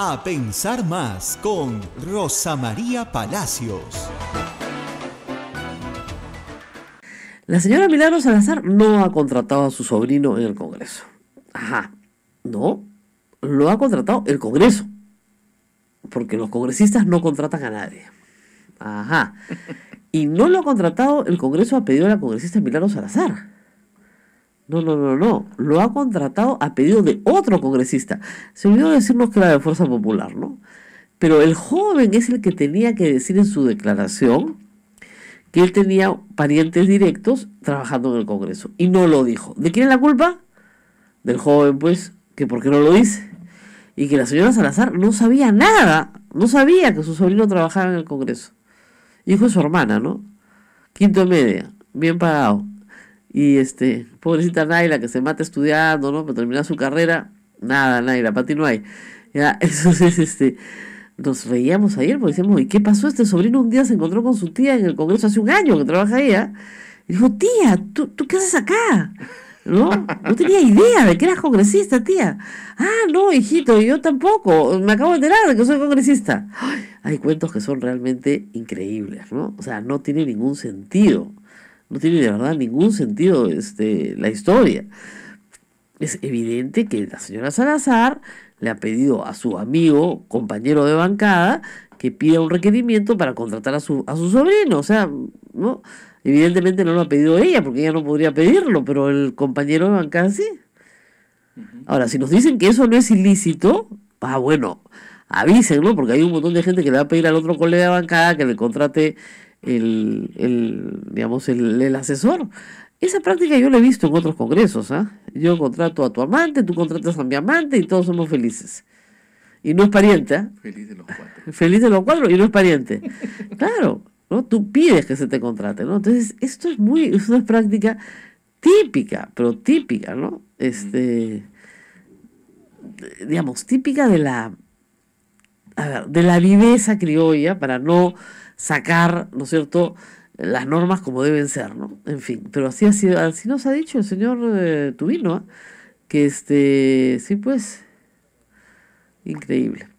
A pensar más con Rosa María Palacios. La señora Milano Salazar no ha contratado a su sobrino en el Congreso. Ajá, no, lo ha contratado el Congreso. Porque los congresistas no contratan a nadie. Ajá. Y no lo ha contratado el Congreso a pedido a la congresista Milano Salazar. No, no, no, no. Lo ha contratado a pedido de otro congresista. Se olvidó decirnos que era de Fuerza Popular, ¿no? Pero el joven es el que tenía que decir en su declaración que él tenía parientes directos trabajando en el Congreso. Y no lo dijo. ¿De quién es la culpa? Del joven, pues, que por qué no lo dice. Y que la señora Salazar no sabía nada. No sabía que su sobrino trabajaba en el Congreso. Hijo de su hermana, ¿no? Quinto media. Bien pagado. Y este, pobrecita Naila que se mata estudiando, ¿no? Para terminar su carrera, nada, Naila, para ti no hay. Ya, entonces, este, nos reíamos ayer porque decíamos, ¿y qué pasó? Este sobrino un día se encontró con su tía en el Congreso hace un año que trabaja ella. ¿ah? Y dijo, tía, ¿tú, ¿tú qué haces acá? ¿no? No tenía idea de que eras congresista, tía. Ah, no, hijito, yo tampoco. Me acabo de enterar de que soy congresista. hay cuentos que son realmente increíbles, ¿no? O sea, no tiene ningún sentido. No tiene de verdad ningún sentido este, la historia. Es evidente que la señora Salazar le ha pedido a su amigo, compañero de bancada, que pida un requerimiento para contratar a su, a su sobrino. O sea, ¿no? evidentemente no lo ha pedido ella, porque ella no podría pedirlo, pero el compañero de bancada sí. Ahora, si nos dicen que eso no es ilícito, ah, bueno, avísenlo, porque hay un montón de gente que le va a pedir al otro colega de bancada que le contrate el, digamos, el, asesor. Esa práctica yo la he visto en otros congresos. ¿ah? Yo contrato a tu amante, tú contratas a mi amante y todos somos felices. Y no es pariente. ¿ah? Feliz de los cuatro. Feliz de los cuatro y no es pariente. claro, ¿no? tú pides que se te contrate. ¿no? Entonces, esto es, muy, es una práctica típica, pero típica, ¿no? Este, digamos, típica de la, de la viveza criolla, para no sacar, ¿no es cierto?, las normas como deben ser, ¿no? En fin, pero así, así, así nos ha dicho el señor eh, Tubino, ¿eh? que este, sí, pues, increíble.